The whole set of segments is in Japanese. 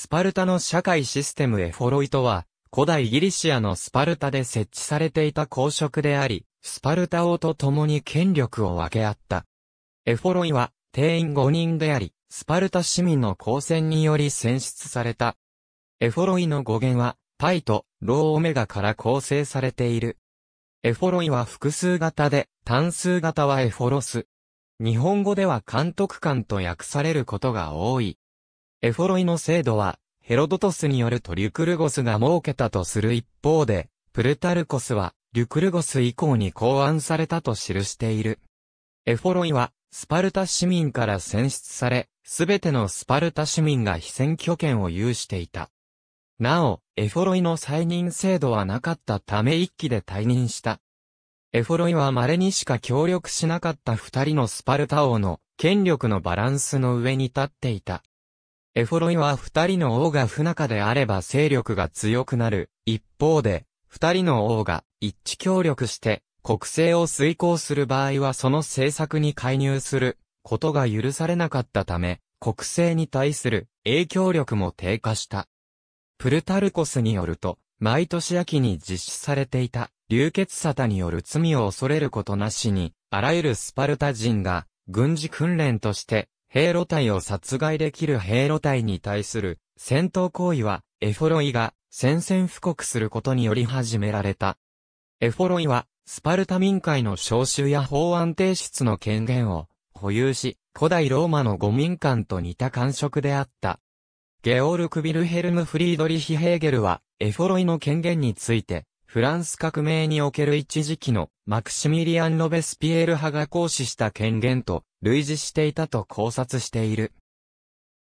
スパルタの社会システムエフォロイトは、古代ギリシアのスパルタで設置されていた公職であり、スパルタ王と共に権力を分け合った。エフォロイは、定員5人であり、スパルタ市民の公選により選出された。エフォロイの語源は、パイとローオメガから構成されている。エフォロイは複数型で、単数型はエフォロス。日本語では監督官と訳されることが多い。エフォロイの制度は、ヘロドトスによるとリュクルゴスが設けたとする一方で、プルタルコスは、リュクルゴス以降に考案されたと記している。エフォロイは、スパルタ市民から選出され、すべてのスパルタ市民が非選挙権を有していた。なお、エフォロイの再任制度はなかったため一期で退任した。エフォロイは稀にしか協力しなかった二人のスパルタ王の権力のバランスの上に立っていた。エフォロイは二人の王が不仲であれば勢力が強くなる。一方で、二人の王が一致協力して国政を遂行する場合はその政策に介入することが許されなかったため、国政に対する影響力も低下した。プルタルコスによると、毎年秋に実施されていた、流血沙汰による罪を恐れることなしに、あらゆるスパルタ人が、軍事訓練として、兵路隊を殺害できる兵路隊に対する戦闘行為は、エフォロイが宣戦布告することにより始められた。エフォロイは、スパルタ民会の召集や法案提出の権限を保有し、古代ローマの五民間と似た感触であった。ゲオールク・ビルヘルム・フリードリヒ・ヘーゲルは、エフォロイの権限について、フランス革命における一時期のマクシミリアン・ロベスピエール派が行使した権限と類似していたと考察している。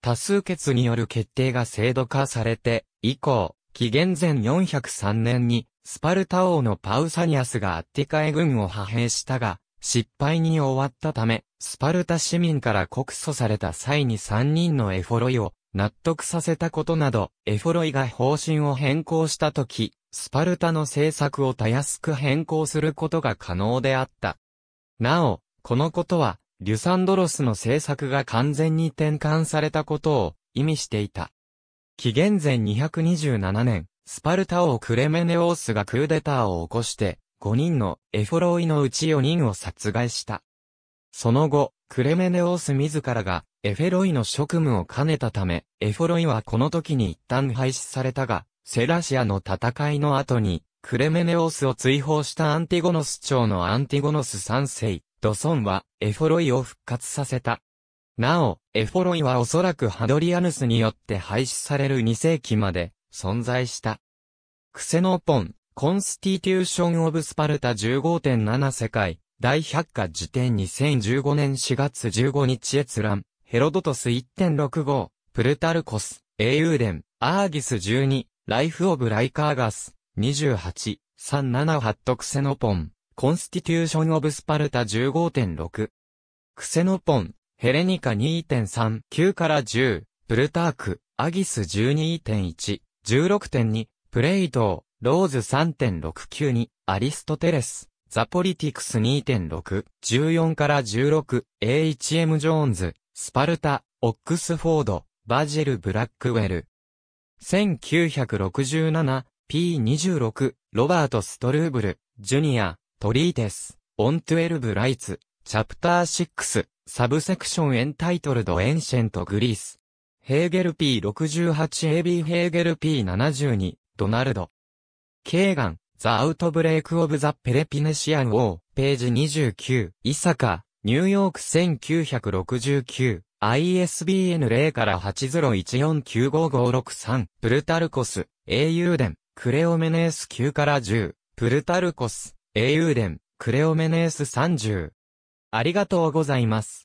多数決による決定が制度化されて、以降、紀元前403年にスパルタ王のパウサニアスがアッティカエ軍を派兵したが、失敗に終わったため、スパルタ市民から告訴された際に3人のエフォロイを納得させたことなど、エフォロイが方針を変更したとき、スパルタの政策をたやすく変更することが可能であった。なお、このことは、リュサンドロスの政策が完全に転換されたことを意味していた。紀元前227年、スパルタ王クレメネオースがクーデターを起こして、5人のエフォロイのうち4人を殺害した。その後、クレメネオース自らがエフェロイの職務を兼ねたため、エフェロイはこの時に一旦廃止されたが、セラシアの戦いの後に、クレメネオスを追放したアンティゴノス朝のアンティゴノス三世、ドソンは、エフォロイを復活させた。なお、エフォロイはおそらくハドリアヌスによって廃止される2世紀まで、存在した。クセノポン、コンスティテューション・オブ・スパルタ15.7世界、第100科辞典2015年4月15日閲覧。ヘロドトス1.65、プルタルコス、英雄伝、アーギス12、ライフ・オブ・ライカーガス、28、378とクセノポン、コンスティテューション・オブ・スパルタ15.6。クセノポン、ヘレニカ2.3、9から10、プルターク、アギス12.1、16.2、プレイトー、ローズ3.692、アリストテレス、ザポリティクス2.6、14から16、AHM ジョーンズ、スパルタ、オックスフォード、バジェル・ブラックウェル。1967、P26、ロバート・ストルーブル、ジュニア、トリーテス、オントゥエルブ・ライツ、チャプター6、サブセクションエンタイトルド・エンシェント・グリース。ヘーゲル P68AB ヘーゲル P72、ドナルド。ケーガン、ザ・アウトブレイク・オブ・ザ・ペレピネシアン・ウォー、ページ29、イサカ、ニューヨーク1969、ISBN 0から80149556-3、プルタルコス、英雄伝、クレオメネース9から10、プルタルコス、英雄伝、クレオメネース30。ありがとうございます。